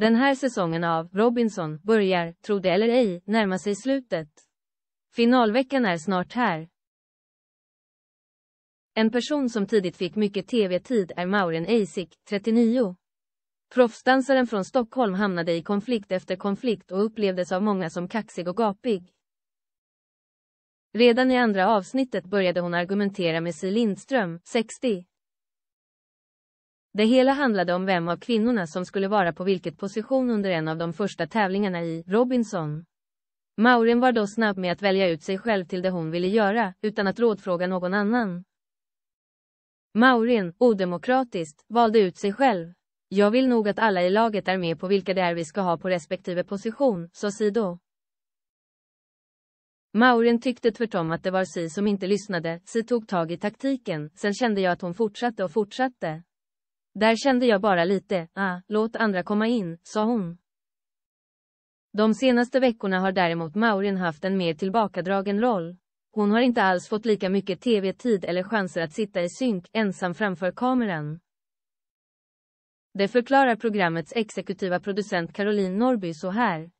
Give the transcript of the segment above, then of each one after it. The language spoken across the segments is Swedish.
Den här säsongen av Robinson börjar, tro det eller ej, närma sig slutet. Finalveckan är snart här. En person som tidigt fick mycket tv-tid är Mauren Eisik, 39. Proffsdansaren från Stockholm hamnade i konflikt efter konflikt och upplevdes av många som kaxig och gapig. Redan i andra avsnittet började hon argumentera med Si Lindström, 60, det hela handlade om vem av kvinnorna som skulle vara på vilket position under en av de första tävlingarna i Robinson. Maurin var då snabb med att välja ut sig själv till det hon ville göra, utan att rådfråga någon annan. Maurin, odemokratiskt, valde ut sig själv. Jag vill nog att alla i laget är med på vilka det är vi ska ha på respektive position, sa Sido. Maurin tyckte tvärtom att det var Si som inte lyssnade, Si tog tag i taktiken, sen kände jag att hon fortsatte och fortsatte. Där kände jag bara lite, ah, låt andra komma in, sa hon. De senaste veckorna har däremot Maurin haft en mer tillbakadragen roll. Hon har inte alls fått lika mycket tv-tid eller chanser att sitta i synk ensam framför kameran. Det förklarar programmets exekutiva producent Caroline Norby så här.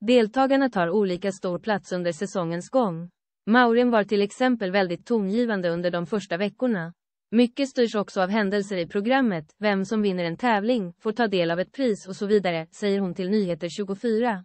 Deltagarna tar olika stor plats under säsongens gång. Maurin var till exempel väldigt tongivande under de första veckorna. Mycket styrs också av händelser i programmet, vem som vinner en tävling, får ta del av ett pris och så vidare, säger hon till Nyheter 24.